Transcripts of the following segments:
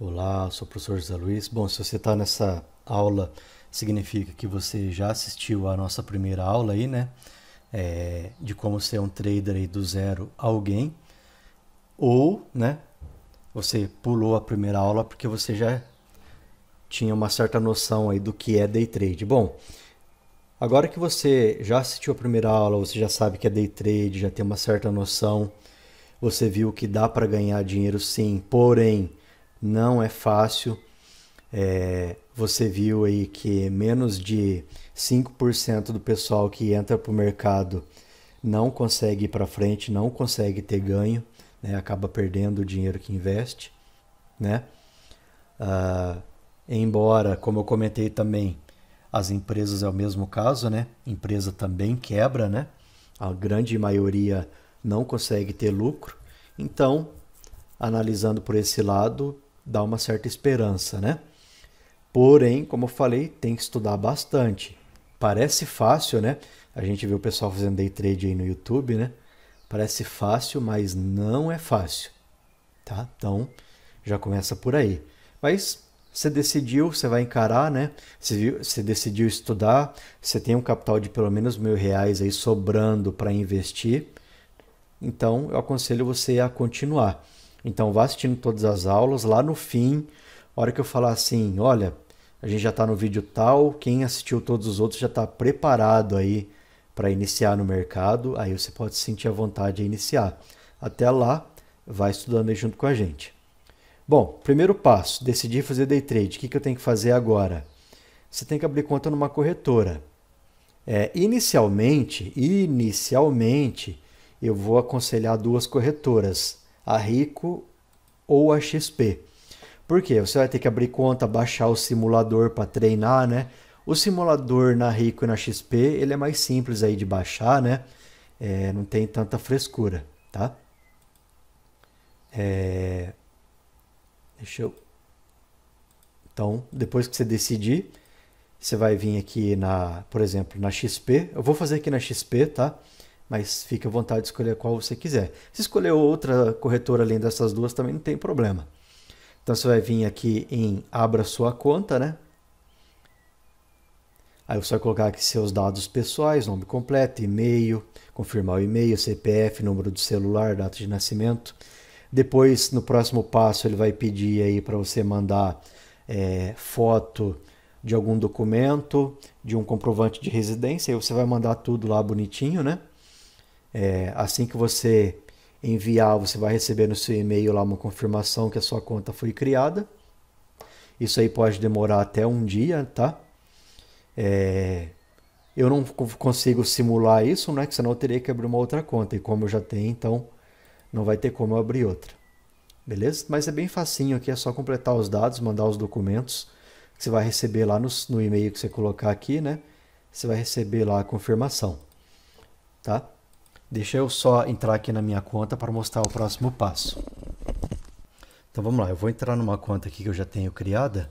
Olá, sou o professor José Luiz. Bom, se você está nessa aula, significa que você já assistiu a nossa primeira aula aí, né? É, de como ser um trader aí do zero a alguém. Ou, né? Você pulou a primeira aula porque você já tinha uma certa noção aí do que é day trade. Bom, agora que você já assistiu a primeira aula, você já sabe que é day trade, já tem uma certa noção, você viu que dá para ganhar dinheiro sim, porém não é fácil. É, você viu aí que menos de 5% do pessoal que entra para o mercado não consegue ir para frente, não consegue ter ganho, né? acaba perdendo o dinheiro que investe. Né? Ah, embora, como eu comentei também, as empresas é o mesmo caso, né? Empresa também quebra, né? A grande maioria não consegue ter lucro. Então, analisando por esse lado, dá uma certa esperança, né? Porém, como eu falei, tem que estudar bastante. Parece fácil, né? A gente vê o pessoal fazendo day trade aí no YouTube, né? Parece fácil, mas não é fácil, tá? Então, já começa por aí. Mas você decidiu, você vai encarar, né? Você, você decidiu estudar, você tem um capital de pelo menos mil reais aí sobrando para investir. Então, eu aconselho você a continuar. Então vá assistindo todas as aulas. Lá no fim, a hora que eu falar assim, olha, a gente já está no vídeo tal, quem assistiu todos os outros já está preparado aí para iniciar no mercado, aí você pode sentir a vontade de iniciar. Até lá, vai estudando aí junto com a gente. Bom, primeiro passo, decidi fazer day trade. O que, que eu tenho que fazer agora? Você tem que abrir conta numa corretora. É, inicialmente, inicialmente, eu vou aconselhar duas corretoras a Rico ou a XP. Por quê? Você vai ter que abrir conta, baixar o simulador para treinar, né? O simulador na Rico e na XP, ele é mais simples aí de baixar, né? É, não tem tanta frescura, tá? É... Deixa eu... Então, depois que você decidir, você vai vir aqui na, por exemplo, na XP. Eu vou fazer aqui na XP, tá? mas fique à vontade de escolher qual você quiser. Se escolher outra corretora além dessas duas, também não tem problema. Então você vai vir aqui em Abra sua conta, né? Aí você vai colocar aqui seus dados pessoais, nome completo, e-mail, confirmar o e-mail, CPF, número do celular, data de nascimento. Depois, no próximo passo, ele vai pedir aí para você mandar é, foto de algum documento, de um comprovante de residência, aí você vai mandar tudo lá bonitinho, né? É, assim que você enviar, você vai receber no seu e-mail lá uma confirmação que a sua conta foi criada. Isso aí pode demorar até um dia, tá? É, eu não consigo simular isso, né? Que senão eu teria que abrir uma outra conta. E como eu já tenho, então não vai ter como eu abrir outra. Beleza? Mas é bem facinho aqui, é só completar os dados, mandar os documentos que você vai receber lá no, no e-mail que você colocar aqui, né? Você vai receber lá a confirmação, tá? Deixa eu só entrar aqui na minha conta para mostrar o próximo passo. Então vamos lá, eu vou entrar numa conta aqui que eu já tenho criada.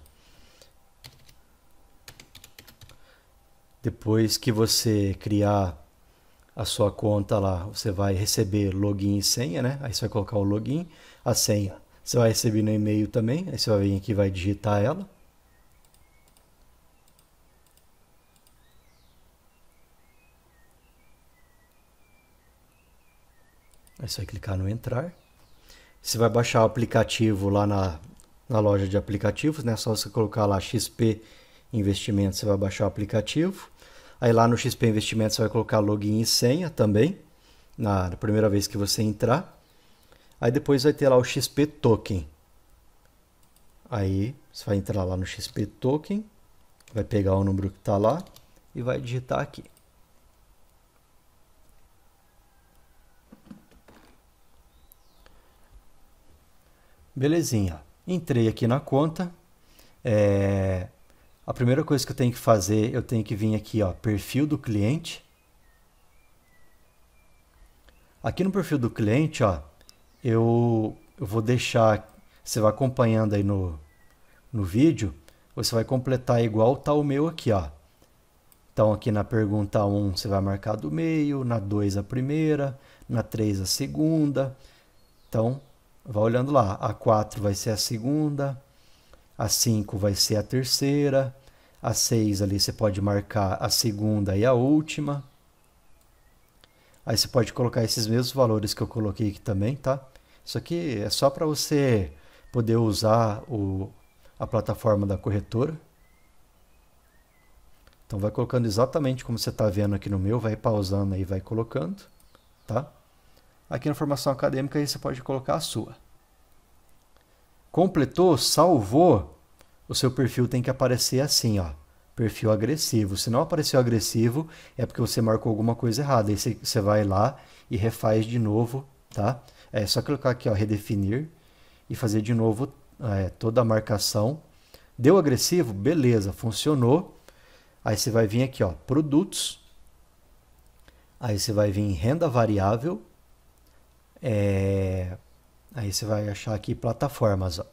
Depois que você criar a sua conta lá, você vai receber login e senha, né? Aí você vai colocar o login, a senha. Você vai receber no e-mail também, aí você vai vir aqui e vai digitar ela. É só clicar no entrar. Você vai baixar o aplicativo lá na, na loja de aplicativos, né? É só você colocar lá XP Investimentos, você vai baixar o aplicativo. Aí lá no XP Investimentos você vai colocar login e senha também, na, na primeira vez que você entrar. Aí depois vai ter lá o XP Token. Aí você vai entrar lá no XP Token, vai pegar o número que está lá e vai digitar aqui. Belezinha. Entrei aqui na conta. É... A primeira coisa que eu tenho que fazer, eu tenho que vir aqui, ó, perfil do cliente. Aqui no perfil do cliente, ó, eu, eu vou deixar, você vai acompanhando aí no, no vídeo, você vai completar igual tá o meu aqui, ó. Então aqui na pergunta 1 você vai marcar do meio, na 2 a primeira, na 3 a segunda. Então Vai olhando lá. A 4 vai ser a segunda, a 5 vai ser a terceira, a 6 ali você pode marcar a segunda e a última. Aí você pode colocar esses mesmos valores que eu coloquei aqui também, tá? Isso aqui é só para você poder usar o, a plataforma da corretora. Então vai colocando exatamente como você está vendo aqui no meu, vai pausando aí, vai colocando, tá? Aqui na formação acadêmica você pode colocar a sua. Completou, salvou, o seu perfil tem que aparecer assim, ó. Perfil agressivo. Se não apareceu agressivo, é porque você marcou alguma coisa errada. Aí você vai lá e refaz de novo, tá? É só clicar aqui, ó, redefinir e fazer de novo é, toda a marcação. Deu agressivo? Beleza, funcionou. Aí você vai vir aqui, ó, produtos. Aí você vai vir em renda variável. É... Aí você vai achar aqui plataformas. Ó.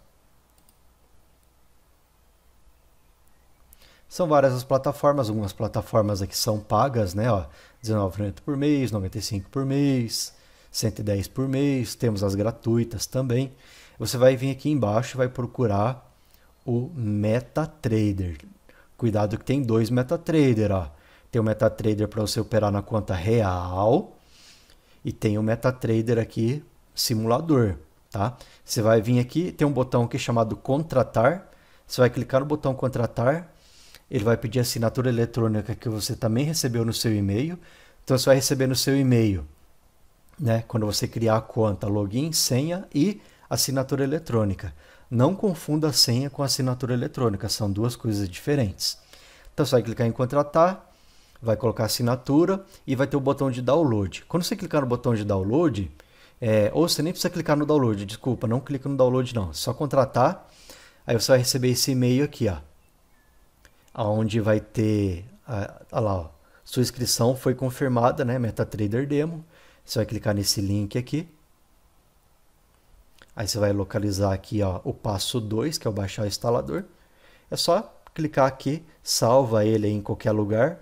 São várias as plataformas, algumas plataformas aqui são pagas, né? Ó, por mês, 95 por mês, 110 por mês, temos as gratuitas também. Você vai vir aqui embaixo e vai procurar o MetaTrader. Cuidado que tem dois MetaTrader, ó. Tem o MetaTrader para você operar na conta real e tem o MetaTrader aqui, simulador, tá? Você vai vir aqui, tem um botão aqui chamado contratar. Você vai clicar no botão contratar. Ele vai pedir assinatura eletrônica que você também recebeu no seu e-mail. Então você vai receber no seu e-mail, né? Quando você criar a conta, login, senha e assinatura eletrônica. Não confunda a senha com assinatura eletrônica, são duas coisas diferentes. Então você vai clicar em contratar vai colocar assinatura e vai ter o botão de download. Quando você clicar no botão de download, é, ou você nem precisa clicar no download, desculpa, não clica no download não, é só contratar, aí você vai receber esse e-mail aqui, ó, onde vai ter, olha lá, ó, sua inscrição foi confirmada, né, MetaTrader Demo, você vai clicar nesse link aqui, aí você vai localizar aqui ó, o passo 2, que é o baixar o instalador, é só clicar aqui, salva ele em qualquer lugar,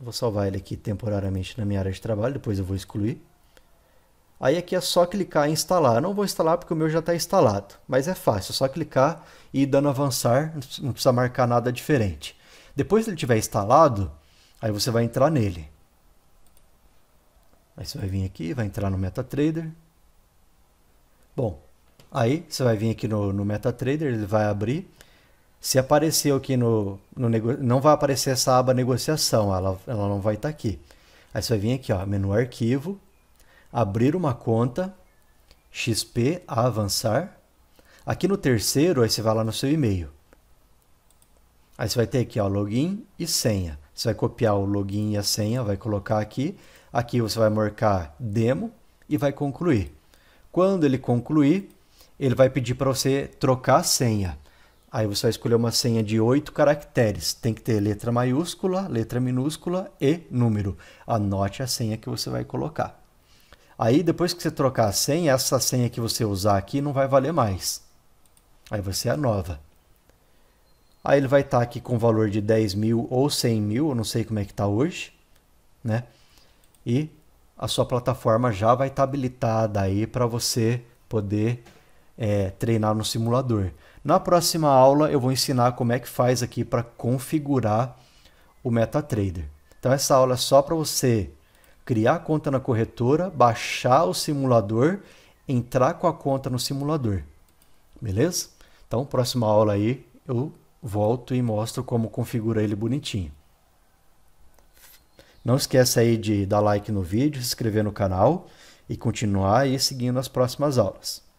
Vou salvar ele aqui temporariamente na minha área de trabalho, depois eu vou excluir. Aí aqui é só clicar em instalar. Eu não vou instalar porque o meu já está instalado, mas é fácil, é só clicar e ir dando avançar, não precisa marcar nada diferente. Depois que ele estiver instalado, aí você vai entrar nele. Aí você vai vir aqui, vai entrar no MetaTrader. Bom, aí você vai vir aqui no, no MetaTrader, ele vai abrir. Se apareceu aqui no, no nego... não vai aparecer essa aba negociação, ela, ela não vai estar tá aqui. Aí você vai vir aqui, ó, menu arquivo, abrir uma conta, XP, avançar. Aqui no terceiro, aí você vai lá no seu e-mail. Aí você vai ter aqui, ó, login e senha. Você vai copiar o login e a senha, vai colocar aqui. Aqui você vai marcar demo e vai concluir. Quando ele concluir, ele vai pedir para você trocar a senha. Aí você vai escolher uma senha de oito caracteres. Tem que ter letra maiúscula, letra minúscula e número. Anote a senha que você vai colocar. Aí depois que você trocar a senha, essa senha que você usar aqui não vai valer mais. Aí você anova. Aí ele vai estar tá aqui com valor de 10 mil ou 100 mil, eu não sei como é que está hoje, né? E a sua plataforma já vai estar tá habilitada aí para você poder é, treinar no simulador. Na próxima aula eu vou ensinar como é que faz aqui para configurar o MetaTrader. Então essa aula é só para você criar a conta na corretora, baixar o simulador, entrar com a conta no simulador. Beleza? Então próxima aula aí eu volto e mostro como configura ele bonitinho. Não esqueça aí de dar like no vídeo, se inscrever no canal e continuar aí seguindo as próximas aulas.